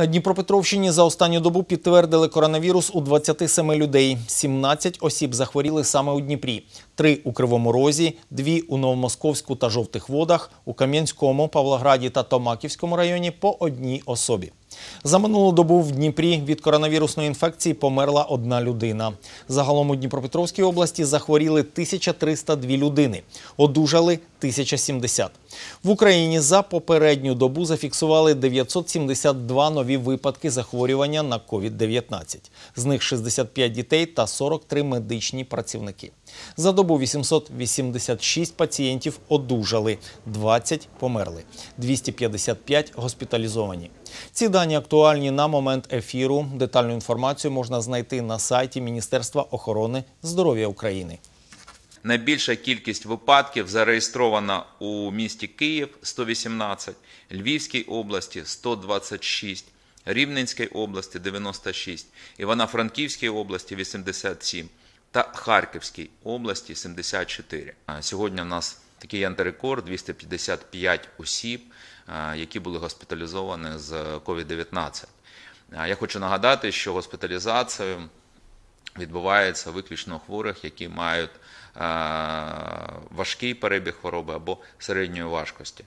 На Дніпропетровщині за останню добу підтвердили коронавірус у 27 людей. 17 осіб захворіли саме у Дніпрі, три у Кривому Розі, дві у Новомосковську та жовтих водах, у Кам'янському, Павлограді та Томаківському районі по одній особі. За минулу добу в Дніпрі від коронавірусної інфекції померла одна людина. Загалом у Дніпропетровській області захворіли 1302 людини, одужали 1070. В Україні за попередню добу зафіксували 972 нові випадки захворювання на COVID-19. З них 65 дітей та 43 медичні працівники. За добу 886 пацієнтів одужали, 20 померли, 255 госпіталізовані. Ці дані виданні актуальні на момент ефіру. Детальну інформацію можна знайти на сайті Міністерства охорони здоров'я України. Найбільша кількість випадків зареєстрована у місті Київ 118, Львівській області 126, Рівненській області 96, Івано-Франківській області 87 та Харківській області 74. Сьогодні в нас Такий антирекорд 255 осіб, які були госпіталізовані з COVID-19. Я хочу нагадати, що госпіталізація відбувається виключно у хворих, які мають важкий перебіг хвороби або середньої важкості.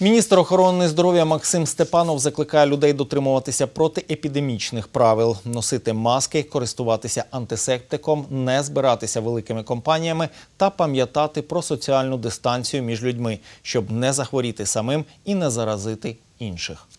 Міністр охорони здоров'я Максим Степанов закликає людей дотримуватися протиепідемічних правил, носити маски, користуватися антисептиком, не збиратися великими компаніями та пам'ятати про соціальну дистанцію між людьми, щоб не захворіти самим і не заразити інших.